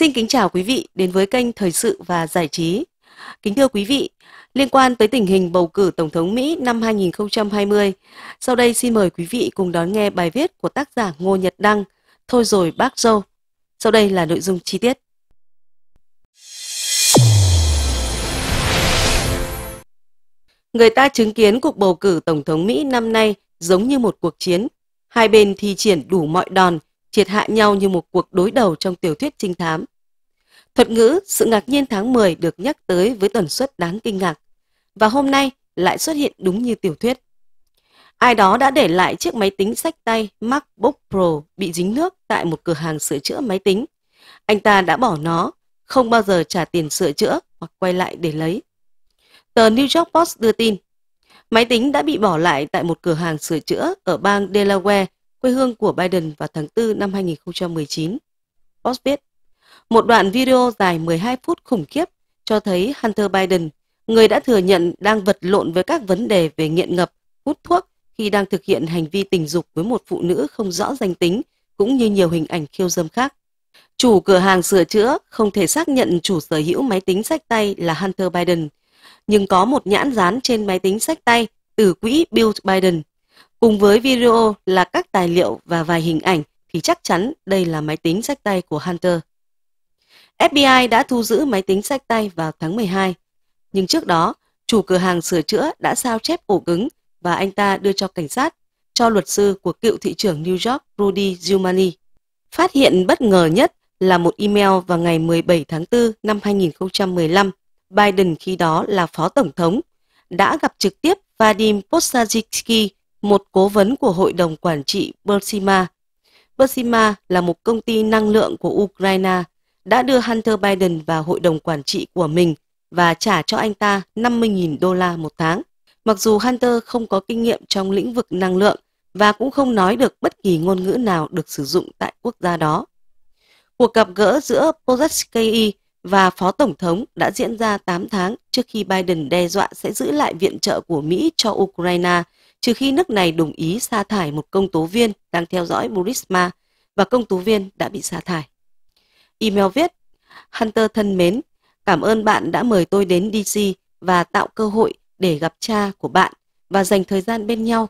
Xin kính chào quý vị đến với kênh Thời sự và Giải trí. Kính thưa quý vị, liên quan tới tình hình bầu cử Tổng thống Mỹ năm 2020, sau đây xin mời quý vị cùng đón nghe bài viết của tác giả Ngô Nhật Đăng, Thôi rồi bác dâu. Sau đây là nội dung chi tiết. Người ta chứng kiến cuộc bầu cử Tổng thống Mỹ năm nay giống như một cuộc chiến. Hai bên thi triển đủ mọi đòn, triệt hạ nhau như một cuộc đối đầu trong tiểu thuyết trinh thám. Thuật ngữ sự ngạc nhiên tháng 10 được nhắc tới với tần suất đáng kinh ngạc và hôm nay lại xuất hiện đúng như tiểu thuyết. Ai đó đã để lại chiếc máy tính sách tay MacBook Pro bị dính nước tại một cửa hàng sửa chữa máy tính. Anh ta đã bỏ nó, không bao giờ trả tiền sửa chữa hoặc quay lại để lấy. Tờ New York Post đưa tin, máy tính đã bị bỏ lại tại một cửa hàng sửa chữa ở bang Delaware, quê hương của Biden vào tháng 4 năm 2019. Post viết, một đoạn video dài 12 phút khủng khiếp cho thấy Hunter Biden, người đã thừa nhận đang vật lộn với các vấn đề về nghiện ngập, hút thuốc khi đang thực hiện hành vi tình dục với một phụ nữ không rõ danh tính, cũng như nhiều hình ảnh khiêu dâm khác. Chủ cửa hàng sửa chữa không thể xác nhận chủ sở hữu máy tính sách tay là Hunter Biden, nhưng có một nhãn dán trên máy tính sách tay từ quỹ Bill Biden. Cùng với video là các tài liệu và vài hình ảnh thì chắc chắn đây là máy tính sách tay của Hunter. FBI đã thu giữ máy tính sách tay vào tháng 12. Nhưng trước đó, chủ cửa hàng sửa chữa đã sao chép ổ cứng và anh ta đưa cho cảnh sát, cho luật sư của cựu thị trưởng New York Rudy Giuliani. Phát hiện bất ngờ nhất là một email vào ngày 17 tháng 4 năm 2015. Biden khi đó là phó tổng thống, đã gặp trực tiếp Vadim Postajitsky, một cố vấn của hội đồng quản trị Bersima. Bersima là một công ty năng lượng của Ukraine đã đưa Hunter Biden vào hội đồng quản trị của mình và trả cho anh ta 50.000 đô la một tháng. Mặc dù Hunter không có kinh nghiệm trong lĩnh vực năng lượng và cũng không nói được bất kỳ ngôn ngữ nào được sử dụng tại quốc gia đó. Cuộc gặp gỡ giữa Pozetsky và Phó Tổng thống đã diễn ra 8 tháng trước khi Biden đe dọa sẽ giữ lại viện trợ của Mỹ cho Ukraine trừ khi nước này đồng ý sa thải một công tố viên đang theo dõi Burisma và công tố viên đã bị sa thải. Email viết Hunter thân mến, cảm ơn bạn đã mời tôi đến DC và tạo cơ hội để gặp cha của bạn và dành thời gian bên nhau.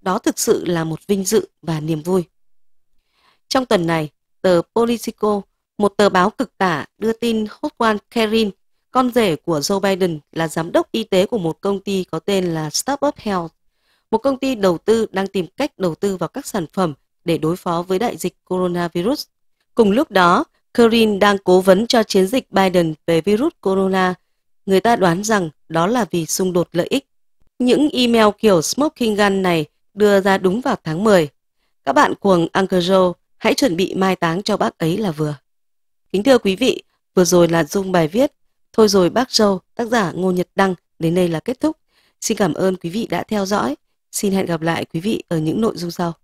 Đó thực sự là một vinh dự và niềm vui. Trong tuần này, tờ Politico, một tờ báo cực tả đưa tin Hot One Kerin, con rể của Joe Biden là giám đốc y tế của một công ty có tên là Startup Health, một công ty đầu tư đang tìm cách đầu tư vào các sản phẩm để đối phó với đại dịch coronavirus. Cùng lúc đó, Kerin đang cố vấn cho chiến dịch Biden về virus corona. Người ta đoán rằng đó là vì xung đột lợi ích. Những email kiểu Smoking Gun này đưa ra đúng vào tháng 10. Các bạn cuồng Uncle Joe, hãy chuẩn bị mai táng cho bác ấy là vừa. Kính thưa quý vị, vừa rồi là dung bài viết Thôi rồi bác Joe, tác giả Ngô Nhật Đăng đến đây là kết thúc. Xin cảm ơn quý vị đã theo dõi. Xin hẹn gặp lại quý vị ở những nội dung sau.